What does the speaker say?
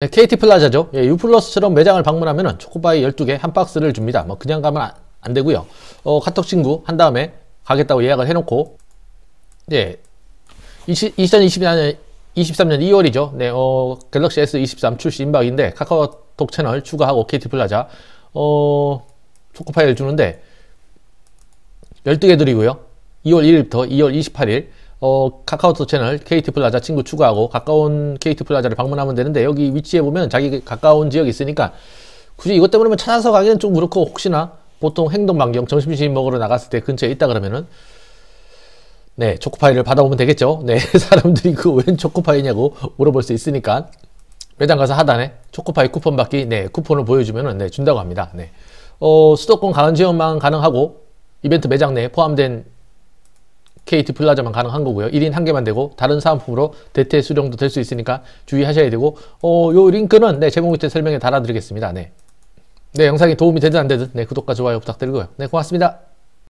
KT 네, 플라자죠. 예, 유플러스처럼 매장을 방문하면 초코바이 12개 한 박스를 줍니다. 뭐 그냥 가면 안, 안 되고요. 어, 카톡 친구 한 다음에 가겠다고 예약을 해놓고 예, 20, 2024년 23년 2월이죠. 네, 어, 갤럭시 S23 출시 임박인데 카카오톡 채널 추가하고 KT 플라자 어, 초코파이를 주는데 12개 드리고요. 2월 1일부터 2월 28일 어, 카카오톡 채널 KT 플라자 친구 추가하고 가까운 KT 플라자를 방문하면 되는데 여기 위치에 보면 자기 가까운 지역이 있으니까 굳이 이것 때문에 찾아서 가기는 좀 그렇고 혹시나 보통 행동 반경 점심시 간 먹으러 나갔을 때 근처에 있다 그러면은 네 초코파이를 받아보면 되겠죠 네 사람들이 그 웬 초코파이냐고 물어볼 수 있으니까 매장 가서 하단에 초코파이 쿠폰 받기 네 쿠폰을 보여주면은 네 준다고 합니다 네 어, 수도권 가는 지역만 가능하고 이벤트 매장 내에 포함된 케이트 플라자만 가능한 거고요. 1인 한 개만 되고 다른 사은품으로 대체 수령도 될 수 있으니까 주의하셔야 되고 어, 요 링크는 네, 제목 밑에 설명에 달아드리겠습니다. 네. 네, 영상이 도움이 되든 안 되든 네, 구독과 좋아요 부탁드리고요. 네, 고맙습니다.